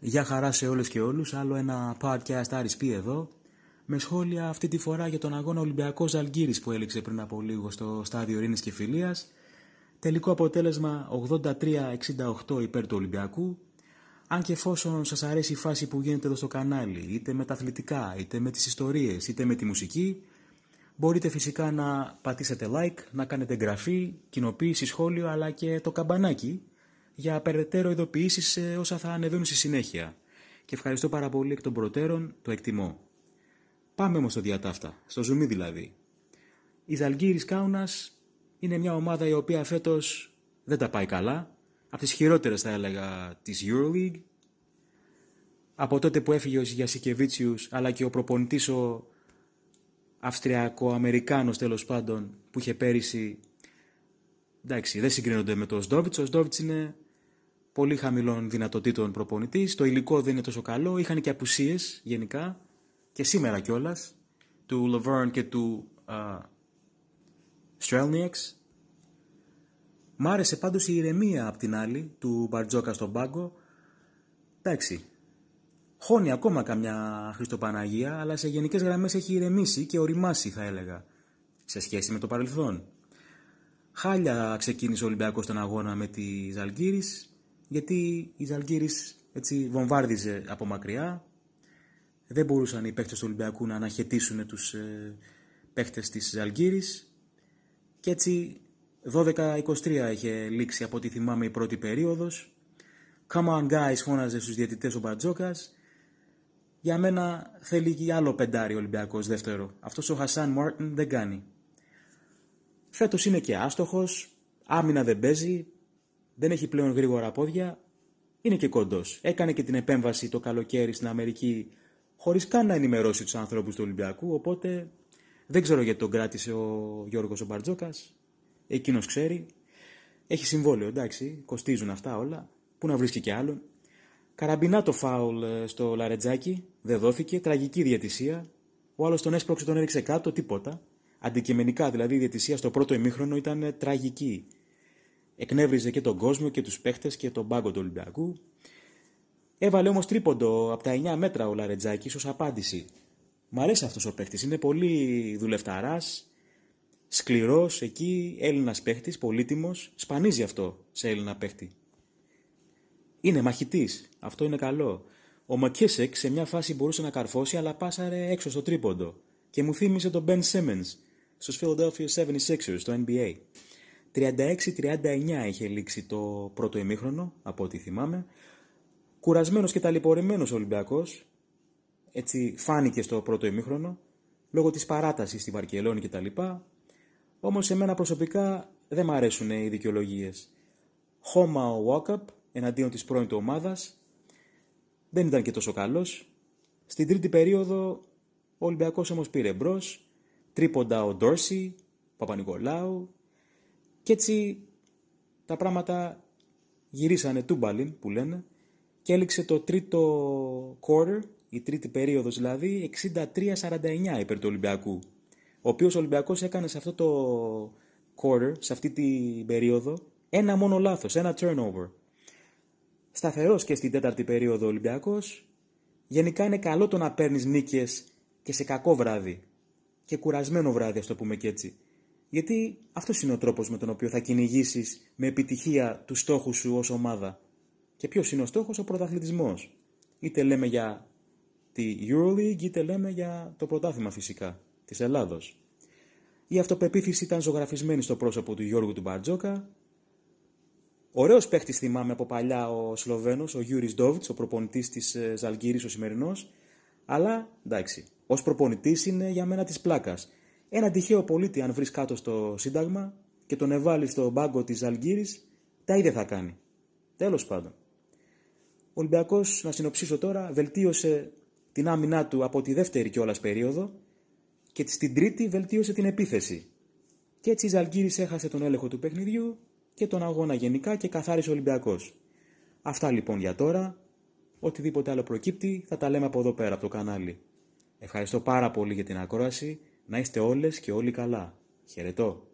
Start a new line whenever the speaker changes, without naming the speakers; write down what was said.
Γεια χαρά σε όλες και όλους, άλλο ένα podcast RSP εδώ, με σχόλια αυτή τη φορά για τον αγώνα Ολυμπιακός Αλγύρης που έλεξε πριν από λίγο στο στάδιο ρηνης και Φιλίας τελικο Τελικό αποτέλεσμα 83-68 υπέρ του Ολυμπιακού. Αν και εφόσον σας αρέσει η φάση που γίνεται εδώ στο κανάλι, είτε με τα αθλητικά, είτε με τις ιστορίες, είτε με τη μουσική, μπορείτε φυσικά να πατήσετε like, να κάνετε εγγραφή, κοινοποίηση, σχόλιο, αλλά και το καμπανάκι, για περαιτέρω ειδοποιήσεις σε όσα θα ανεβαίνουν στη συνέχεια. Και ευχαριστώ πάρα πολύ εκ των προτέρων, το εκτιμώ. Πάμε όμως στο διατάφτα, στο ζουμί δηλαδή. Η Ζαλγκύρη Κάουνας είναι μια ομάδα η οποία φέτος δεν τα πάει καλά. Από τις χειρότερες, θα έλεγα, της Euroleague. Από τότε που έφυγε ο Γιασικεβίτσιους, αλλά και ο προπονητής ο Αυστριακο-Αμερικάνο τέλος πάντων, που είχε πέρυσι εντάξει, δεν συγκρίνονται με τον Σντόβιτ. Ο Σντόβιτ είναι πολύ χαμηλών δυνατοτήτων προπονητής. Το υλικό δεν είναι τόσο καλό. Είχαν και απουσίες γενικά και σήμερα κιόλας του Λοβέρν και του uh, Μ' άρεσε πάντως η ηρεμία απ' την άλλη του Μπαρτζόκα στον πάγκο. Εντάξει, χώνει ακόμα καμιά Χριστοπαναγία, αλλά σε γενικές γραμμές έχει ηρεμήσει και οριμάσει θα έλεγα, σε σχέση με το παρελθόν. Χάλια ξεκίνησε ο Ολυμπιακός τον αγώνα με τη Ζαλγκύρης, γιατί η Ζαλγκύρης έτσι βομβάρδιζε από μακριά. Δεν μπορούσαν οι παίχτες του Ολυμπιακού να αναχαιτήσουν τους ε, παίχτες της Ζαλγκύρης. Και έτσι 12-23 είχε λήξει από ό,τι θυμάμαι η πρώτη περίοδος. Come on guys φώναζε στους διαιτητές ο Μπατζόκας. Για μένα θέλει και άλλο πεντάρι ο Ολυμπιακός δεύτερο. Αυτός ο Χασάν Μάρτιν δεν κάνει. Φέτος είναι και άστοχος, άμυνα δεν παίζει, δεν έχει πλέον γρήγορα πόδια, είναι και κοντός. Έκανε και την επέμβαση το καλοκαίρι στην Αμερική χωρίς καν να ενημερώσει τους ανθρώπους του Ολυμπιακού. Οπότε δεν ξέρω γιατί τον κράτησε ο Γιώργος ο Μπαρτζόκας. Εκείνος ξέρει. Έχει συμβόλαιο, εντάξει. Κοστίζουν αυτά όλα. Πού να βρίσκει και άλλον. Καραμπινά το φάουλ ε, στο Λαρετζάκι. Δεν δόθηκε. Τραγική διατησία. Ο άλλος τον έσπρωξε, τον έριξε κάτω. Τίποτα. Αντικειμενικά δηλαδή η διατησία στο πρώτο ημίχρονο ήταν ε, τραγική. Εκνεύριζε και τον κόσμο και τους παίχτες και τον πάγκο του Ολυμπιακού. Έβαλε όμως τρίποντο από τα 9 μέτρα ο Λαρετζάκης ως απάντηση. Μ' αρέσει αυτός ο παίχτης. είναι πολύ δουλευταράς, Σκληρός εκεί, Έλληνας παίχτης, πολύτιμος, σπανίζει αυτό σε Έλληνα παίχτη. Είναι μαχητής, αυτό είναι καλό. Ο Μακέσεκ σε μια φάση μπορούσε να καρφώσει αλλά πάσαρε έξω στο τρίποντο και μου θύμισε τον Ben Simmons στους Philadelphia 76ers το NBA. 36-39 είχε λήξει το πρώτο ημίχρονο, από ό,τι θυμάμαι. Κουρασμένος και ταλαιπωρημένος ο Ολυμπιακός, έτσι φάνηκε στο πρώτο ημίχρονο, λόγω της παράτασης στη Βαρκελόνη κτλ. Όμως σε μένα προσωπικά δεν μ' αρέσουν οι δικαιολογίες. Χώμα ο Walkup εναντίον της πρώην του ομάδας, δεν ήταν και τόσο καλός. Στην τρίτη περίοδο ο Ολυμπιακός όμως πήρε μπρος, τρίποντα ο ντορση παπα Παπα-Νικολάου, και έτσι τα πράγματα γυρίσανε τούμπαλιν που λένε και έληξε το τρίτο quarter, η τρίτη περίοδος δηλαδή, 63-49 υπέρ του Ολυμπιακού. Ο οποίος Ολυμπιακός έκανε σε αυτό το quarter, σε αυτή την περίοδο, ένα μόνο λάθος, ένα turnover. Σταθερός και στην τέταρτη περίοδο ο Ολυμπιακός. Γενικά είναι καλό το να παίρνεις νίκες και σε κακό βράδυ. Και κουρασμένο βράδυ, ας το πούμε και έτσι. Γιατί αυτός είναι ο τρόπος με τον οποίο θα κυνηγήσεις με επιτυχία τους στόχους σου ως ομάδα. Και ποιος είναι ο στόχος, ο πρωταθλητισμός. Είτε λέμε για τη Euroleague, είτε λέμε για το πρωτάθλημα φυσικά της Ελλάδος. Η αυτοπεποίθηση ήταν ζωγραφισμένη στο πρόσωπο του Γιώργου του Μπαρτζόκα. Ωραίος παίχτη θυμάμαι από παλιά ο Σλοβαίνος, ο Γιούρις Ντόβιτ, ο προπονητής της ε, Ζαλγκύρης ο σημερινός. Αλλά εντάξει, ως προπονητής είναι για μένα της πλάκας. Ένα τυχαίο πολίτη, αν βρεις κάτω στο Σύνταγμα και τον ευάλει στον πάγκο της Αλγύρης, τα ίδια θα κάνει. Τέλος πάντων. Ο Ολυμπιακός, να συνοψίσω τώρα, βελτίωσε την άμυνά του από τη δεύτερη κιόλας περίοδο και στην τρίτη βελτίωσε την επίθεση. Και έτσι η Ζαλγκύρη έχασε τον έλεγχο του παιχνιδιού και τον αγώνα γενικά και καθάρισε ο Ολυμπιακός. Αυτά λοιπόν για τώρα. Οτιδήποτε άλλο προκύπτει θα τα λέμε από εδώ πέρα από το κανάλι. Ευχαριστώ πάρα πολύ για την ακρόαση. Να είστε όλες και όλοι καλά. Χαιρετώ